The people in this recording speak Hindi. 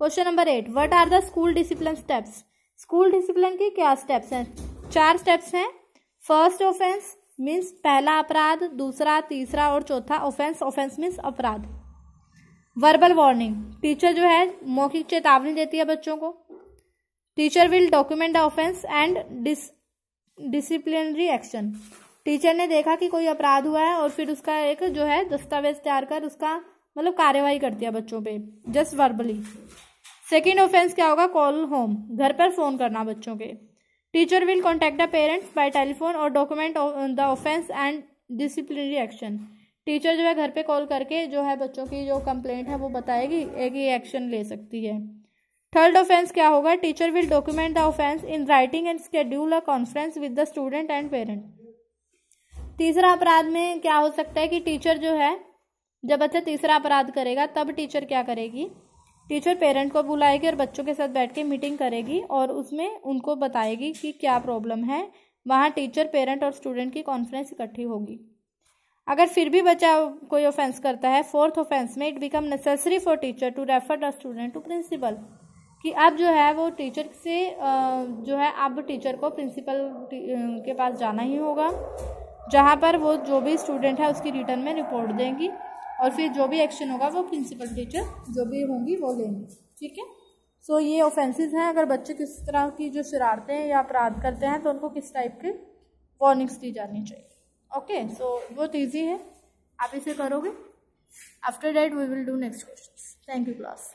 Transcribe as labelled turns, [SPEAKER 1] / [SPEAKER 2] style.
[SPEAKER 1] question number eight what are the school discipline steps school discipline के क्या स्टेप्स हैं चार स्टेप्स हैं फर्स्ट ऑफेंस मीन्स पहला अपराध दूसरा तीसरा और चौथा ऑफेंस ऑफेंस मीन्स अपराध वर्बल वार्निंग टीचर जो है मौखिक चेतावनी देती है बच्चों को teacher will document the offence and disciplinary action teacher ने देखा कि कोई अपराध हुआ है और फिर उसका एक जो है दस्तावेज तैयार कर उसका मतलब कार्यवाही करती है बच्चों पे जस्ट वर्बली सेकेंड ऑफेंस क्या होगा कॉल होम घर पर फ़ोन करना बच्चों के teacher will contact the parents by telephone और document the offence and disciplinary action teacher जो है घर पे कॉल करके जो है बच्चों की जो कंप्लेंट है वो बताएगी एक ही एक्शन ले सकती है थर्ड ऑफेंस क्या होगा teacher will document the offence in writing and schedule a conference with the student and parent तीसरा अपराध में क्या हो सकता है कि टीचर जो है जब बच्चा तीसरा अपराध करेगा तब टीचर क्या करेगी टीचर पेरेंट को बुलाएगी और बच्चों के साथ बैठ के मीटिंग करेगी और उसमें उनको बताएगी कि क्या प्रॉब्लम है वहाँ टीचर पेरेंट और स्टूडेंट की कॉन्फ्रेंस इकट्ठी होगी अगर फिर भी बच्चा कोई ऑफेंस करता है फोर्थ ऑफेंस में it become necessary for teacher to refer the student to principal कि अब जो है वो टीचर से जो है अब टीचर को प्रिंसिपल के पास जाना ही होगा जहाँ पर वो जो भी स्टूडेंट है उसकी रिटर्न में रिपोर्ट देंगी और फिर जो भी एक्शन होगा वो प्रिंसिपल टीचर जो भी होंगी वो लेंगे ठीक है सो ये ऑफेंसेस हैं अगर बच्चे किस तरह की जो शरारते हैं या अपराध करते हैं तो उनको किस टाइप के वार्निंग्स दी जानी चाहिए ओके सो बहुत ईजी है आप इसे करोगे after that we will do next question thank you class